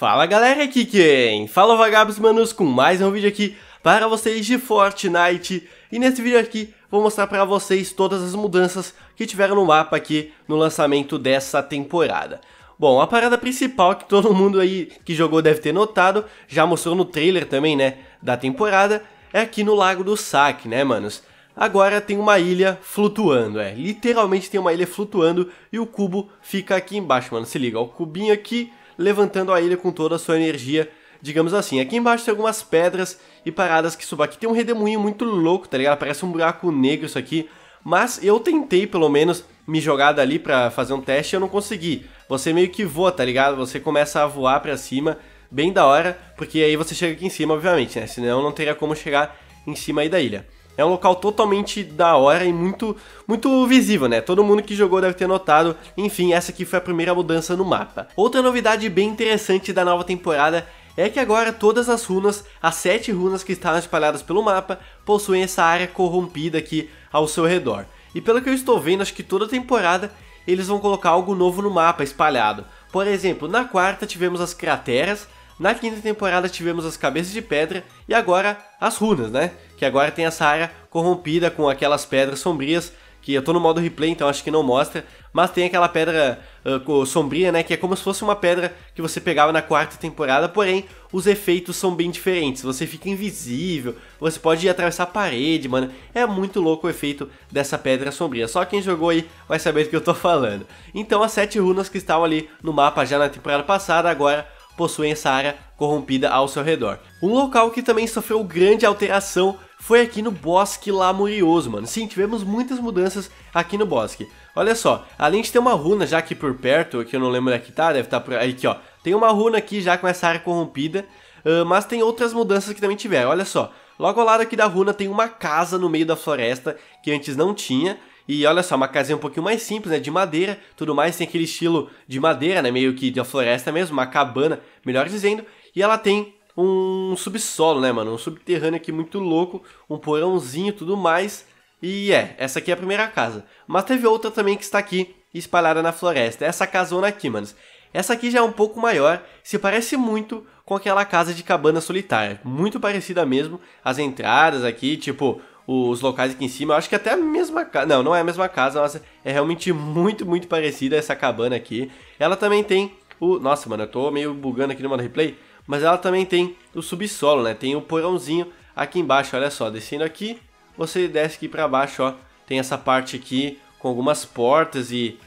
Fala galera, aqui quem? Fala vagabos manos com mais um vídeo aqui para vocês de Fortnite E nesse vídeo aqui vou mostrar para vocês todas as mudanças que tiveram no mapa aqui no lançamento dessa temporada Bom, a parada principal que todo mundo aí que jogou deve ter notado, já mostrou no trailer também, né, da temporada, é aqui no Lago do Saque, né, manos? Agora tem uma ilha flutuando, é, literalmente tem uma ilha flutuando e o cubo fica aqui embaixo, mano, se liga, o cubinho aqui levantando a ilha com toda a sua energia, digamos assim. Aqui embaixo tem algumas pedras e paradas que subam. Aqui tem um redemoinho muito louco, tá ligado? Parece um buraco negro isso aqui. Mas eu tentei, pelo menos, me jogar dali pra fazer um teste e eu não consegui. Você meio que voa, tá ligado? Você começa a voar pra cima, bem da hora, porque aí você chega aqui em cima, obviamente, né? Senão não teria como chegar em cima aí da ilha. É um local totalmente da hora e muito, muito visível, né? Todo mundo que jogou deve ter notado. Enfim, essa aqui foi a primeira mudança no mapa. Outra novidade bem interessante da nova temporada é que agora todas as runas, as sete runas que estavam espalhadas pelo mapa, possuem essa área corrompida aqui ao seu redor. E pelo que eu estou vendo, acho que toda temporada eles vão colocar algo novo no mapa espalhado. Por exemplo, na quarta tivemos as crateras, na quinta temporada tivemos as cabeças de pedra e agora as runas, né? Que agora tem essa área corrompida com aquelas pedras sombrias que eu tô no modo replay, então acho que não mostra, mas tem aquela pedra uh, sombria, né, que é como se fosse uma pedra que você pegava na quarta temporada, porém os efeitos são bem diferentes, você fica invisível, você pode atravessar a parede, mano, é muito louco o efeito dessa pedra sombria, só quem jogou aí vai saber do que eu tô falando. Então as sete runas que estavam ali no mapa já na temporada passada, agora possuem essa área corrompida ao seu redor. Um local que também sofreu grande alteração foi aqui no Bosque Lamurioso, mano. Sim, tivemos muitas mudanças aqui no Bosque. Olha só, além de ter uma runa já aqui por perto, que eu não lembro onde é que tá, deve estar tá por aí, aqui, ó. Tem uma runa aqui já com essa área corrompida, uh, mas tem outras mudanças que também tiveram. Olha só, logo ao lado aqui da runa tem uma casa no meio da floresta, que antes não tinha, e olha só, uma casinha um pouquinho mais simples, né? De madeira, tudo mais, tem aquele estilo de madeira, né? Meio que da floresta mesmo, uma cabana, melhor dizendo. E ela tem um subsolo, né, mano? Um subterrâneo aqui muito louco, um porãozinho tudo mais. E é, essa aqui é a primeira casa. Mas teve outra também que está aqui, espalhada na floresta. Essa casona aqui, manos. Essa aqui já é um pouco maior, se parece muito com aquela casa de cabana solitária. Muito parecida mesmo, as entradas aqui, tipo, os locais aqui em cima. Eu acho que até a mesma casa. Não, não é a mesma casa, mas é realmente muito, muito parecida essa cabana aqui. Ela também tem o. Nossa, mano, eu tô meio bugando aqui no modo replay. Mas ela também tem o subsolo, né? Tem o porãozinho aqui embaixo, olha só. Descendo aqui, você desce aqui pra baixo, ó. Tem essa parte aqui com algumas portas e.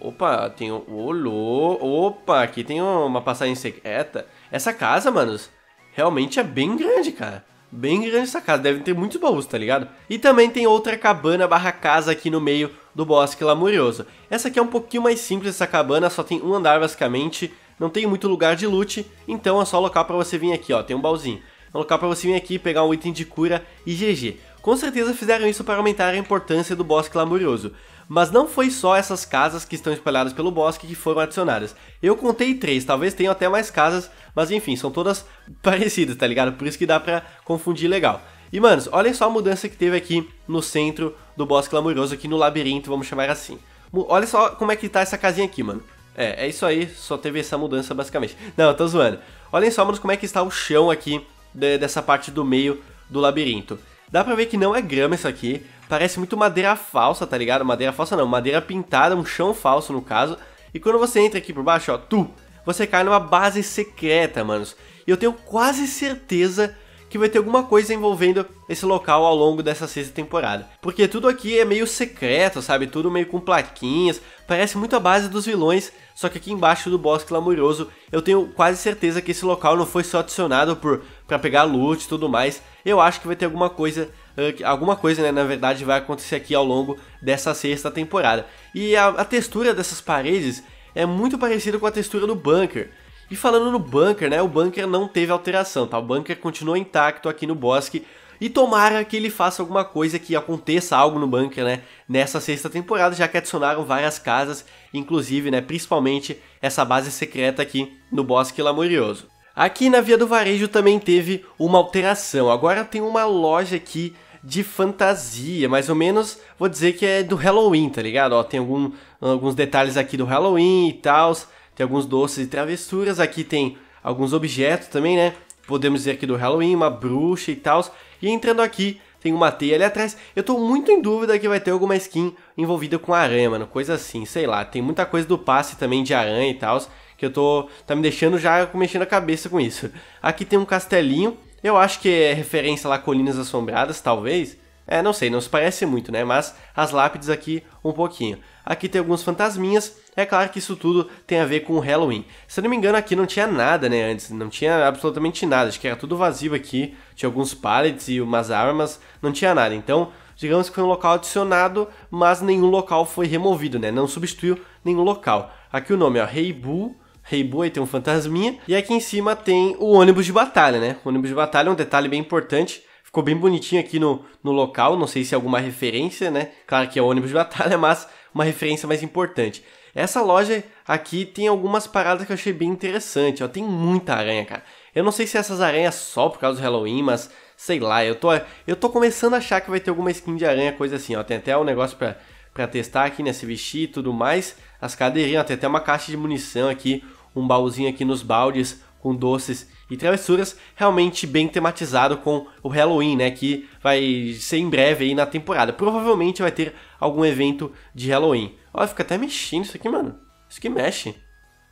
Opa, tem um. Olô! Opa, aqui tem uma passagem secreta. Essa casa, manos, realmente é bem grande, cara bem grande essa casa, deve ter muitos baús, tá ligado? E também tem outra cabana barra casa aqui no meio do bosque lamurioso. Essa aqui é um pouquinho mais simples, essa cabana só tem um andar basicamente, não tem muito lugar de loot, então é só local pra você vir aqui, ó, tem um baúzinho. É um local pra você vir aqui, pegar um item de cura e GG. Com certeza fizeram isso para aumentar a importância do bosque lamurioso. Mas não foi só essas casas que estão espalhadas pelo bosque que foram adicionadas. Eu contei três, talvez tenham até mais casas, mas enfim, são todas parecidas, tá ligado? Por isso que dá pra confundir legal. E manos, olhem só a mudança que teve aqui no centro do Bosque Lamouroso, aqui no labirinto, vamos chamar assim. Olha só como é que tá essa casinha aqui, mano. É, é isso aí, só teve essa mudança basicamente. Não, tô zoando. Olhem só, manos, como é que está o chão aqui de, dessa parte do meio do labirinto. Dá pra ver que não é grama isso aqui. Parece muito madeira falsa, tá ligado? Madeira falsa não, madeira pintada, um chão falso no caso. E quando você entra aqui por baixo, ó, tu, você cai numa base secreta, manos. E eu tenho quase certeza que vai ter alguma coisa envolvendo esse local ao longo dessa sexta temporada. Porque tudo aqui é meio secreto, sabe? Tudo meio com plaquinhas, parece muito a base dos vilões, só que aqui embaixo do bosque clamoroso, eu tenho quase certeza que esse local não foi só adicionado para pegar loot e tudo mais. Eu acho que vai ter alguma coisa eh, alguma coisa, né, na verdade, vai acontecer aqui ao longo dessa sexta temporada. E a, a textura dessas paredes é muito parecida com a textura do bunker. E falando no bunker, né? O bunker não teve alteração, tá? O bunker continua intacto aqui no bosque. E tomara que ele faça alguma coisa, que aconteça algo no bunker, né? Nessa sexta temporada, já que adicionaram várias casas, inclusive, né? Principalmente essa base secreta aqui no Bosque Lamorioso. Aqui na Via do Varejo também teve uma alteração. Agora tem uma loja aqui de fantasia, mais ou menos, vou dizer que é do Halloween, tá ligado? Ó, tem algum, alguns detalhes aqui do Halloween e tal tem alguns doces e travessuras. Aqui tem alguns objetos também, né? Podemos dizer aqui do Halloween, uma bruxa e tal. E entrando aqui, tem uma teia ali atrás. Eu tô muito em dúvida que vai ter alguma skin envolvida com aranha, mano. Coisa assim, sei lá. Tem muita coisa do passe também de aranha e tal. Que eu tô. Tá me deixando já mexendo a cabeça com isso. Aqui tem um castelinho. Eu acho que é referência lá a Colinas Assombradas, talvez. É, não sei, não se parece muito, né? Mas as lápides aqui um pouquinho. Aqui tem alguns fantasminhas. É claro que isso tudo tem a ver com o Halloween. Se eu não me engano, aqui não tinha nada, né? Antes não tinha absolutamente nada. Acho que era tudo vazio aqui. Tinha alguns pallets e umas armas. Não tinha nada. Então, digamos que foi um local adicionado, mas nenhum local foi removido, né? Não substituiu nenhum local. Aqui o nome, ó, Reibu. Reibu aí tem um fantasminha. E aqui em cima tem o ônibus de batalha, né? O ônibus de batalha é um detalhe bem importante Ficou bem bonitinho aqui no, no local, não sei se é alguma referência, né? Claro que é ônibus de batalha, mas uma referência mais importante. Essa loja aqui tem algumas paradas que eu achei bem interessante, ó. Tem muita aranha, cara. Eu não sei se essas aranhas só por causa do Halloween, mas sei lá, eu tô, eu tô começando a achar que vai ter alguma skin de aranha, coisa assim, ó. Tem até um negócio pra, pra testar aqui, né? Se vestir e tudo mais. As cadeirinhas, ó. tem até uma caixa de munição aqui, um baúzinho aqui nos baldes com doces e travessuras, realmente bem tematizado com o Halloween, né? Que vai ser em breve aí na temporada. Provavelmente vai ter algum evento de Halloween. Olha, fica até mexendo isso aqui, mano. Isso aqui mexe.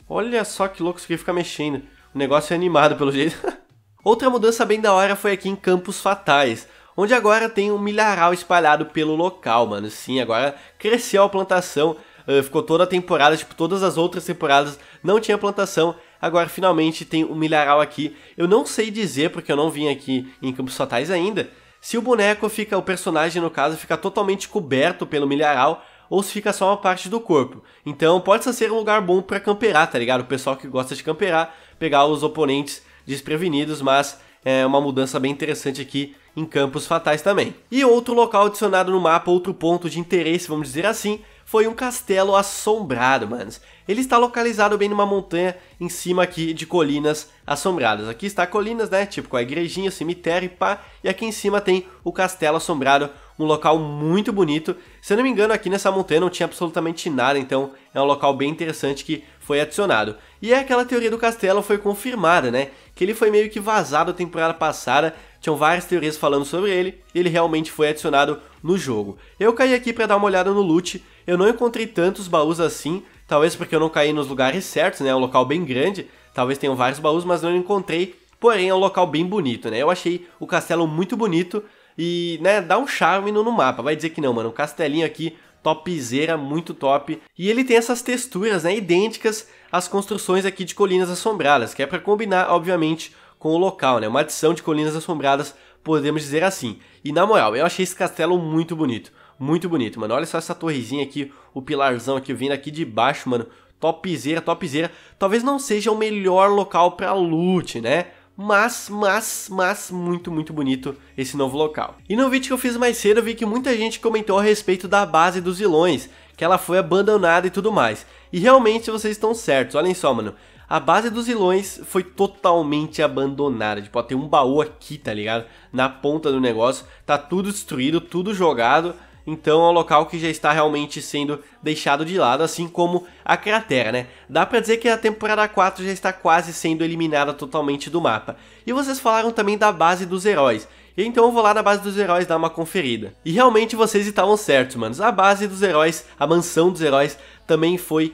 Olha só que louco isso aqui fica mexendo. O negócio é animado pelo jeito. Outra mudança bem da hora foi aqui em Campos Fatais, onde agora tem um milharal espalhado pelo local, mano. Sim, agora cresceu a plantação, ah, ficou toda a temporada, tipo, todas as outras temporadas não tinha plantação, Agora finalmente tem o um milharal aqui. Eu não sei dizer, porque eu não vim aqui em Campos Fatais ainda, se o boneco fica, o personagem no caso, fica totalmente coberto pelo milharal ou se fica só uma parte do corpo. Então pode ser um lugar bom para camperar, tá ligado? O pessoal que gosta de camperar, pegar os oponentes desprevenidos, mas é uma mudança bem interessante aqui em Campos Fatais também. E outro local adicionado no mapa, outro ponto de interesse, vamos dizer assim, foi um castelo assombrado, mano. Ele está localizado bem numa montanha em cima aqui de colinas assombradas. Aqui está colinas, né? Tipo com a igrejinha, o cemitério e pá. E aqui em cima tem o castelo assombrado, um local muito bonito. Se eu não me engano, aqui nessa montanha não tinha absolutamente nada, então é um local bem interessante que foi adicionado. E é aquela teoria do castelo foi confirmada, né? Que ele foi meio que vazado a temporada passada, tinham várias teorias falando sobre ele, e ele realmente foi adicionado no jogo. Eu caí aqui para dar uma olhada no loot, eu não encontrei tantos baús assim, talvez porque eu não caí nos lugares certos, né, é um local bem grande, talvez tenham vários baús, mas não encontrei, porém é um local bem bonito, né, eu achei o castelo muito bonito e, né, dá um charme no, no mapa, vai dizer que não, mano, um castelinho aqui topzera, muito top. E ele tem essas texturas né, idênticas às construções aqui de Colinas Assombradas, que é para combinar, obviamente, com o local, né? Uma adição de Colinas Assombradas podemos dizer assim. E na moral, eu achei esse castelo muito bonito. Muito bonito, mano. Olha só essa torrezinha aqui, o pilarzão aqui vindo aqui de baixo, mano. Topzera, topzera. Talvez não seja o melhor local pra loot, né? Mas, mas, mas, muito, muito bonito esse novo local. E no vídeo que eu fiz mais cedo, eu vi que muita gente comentou a respeito da base dos vilões, que ela foi abandonada e tudo mais. E realmente vocês estão certos, olhem só, mano a base dos vilões foi totalmente abandonada. Tipo, ó, tem um baú aqui, tá ligado? Na ponta do negócio, tá tudo destruído, tudo jogado. Então é um local que já está realmente sendo deixado de lado, assim como a cratera, né? Dá pra dizer que a temporada 4 já está quase sendo eliminada totalmente do mapa. E vocês falaram também da base dos heróis. então eu vou lá na base dos heróis dar uma conferida. E realmente vocês estavam certos, manos. A base dos heróis, a mansão dos heróis, também foi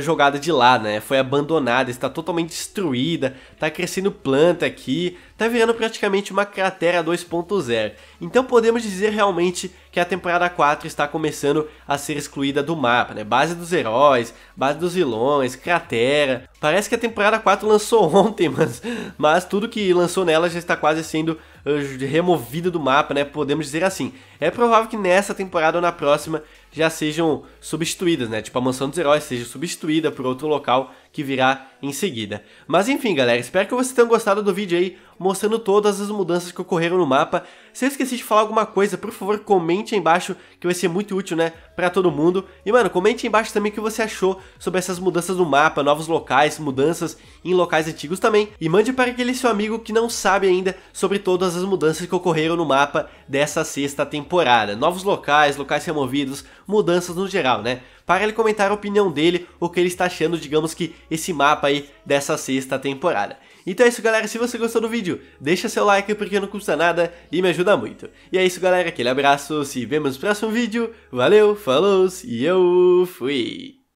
jogada de lá, né? Foi abandonada, está totalmente destruída, está crescendo planta aqui, está virando praticamente uma cratera 2.0. Então podemos dizer realmente que a temporada 4 está começando a ser excluída do mapa, né? Base dos heróis, base dos vilões, cratera. Parece que a temporada 4 lançou ontem, mas, mas tudo que lançou nela já está quase sendo uh, removido do mapa, né? Podemos dizer assim. É provável que nessa temporada ou na próxima já sejam substituídas, né? Tipo, a mansão dos heróis seja substituída por outro local que virá em seguida. Mas enfim, galera, espero que vocês tenham gostado do vídeo aí, mostrando todas as mudanças que ocorreram no mapa. Se eu esqueci de falar alguma coisa, por favor, comente aí embaixo, que vai ser muito útil, né, pra todo mundo. E, mano, comente aí embaixo também o que você achou sobre essas mudanças no mapa, novos locais, mudanças em locais antigos também. E mande para aquele seu amigo que não sabe ainda sobre todas as mudanças que ocorreram no mapa dessa sexta temporada. Novos locais, locais removidos, mudanças no geral, né? Para ele comentar a opinião dele, o que ele está achando, digamos que esse mapa aí dessa sexta temporada. Então é isso galera, se você gostou do vídeo, deixa seu like porque não custa nada e me ajuda muito. E é isso galera, aquele abraço, se vemos no próximo vídeo, valeu, falou e eu fui!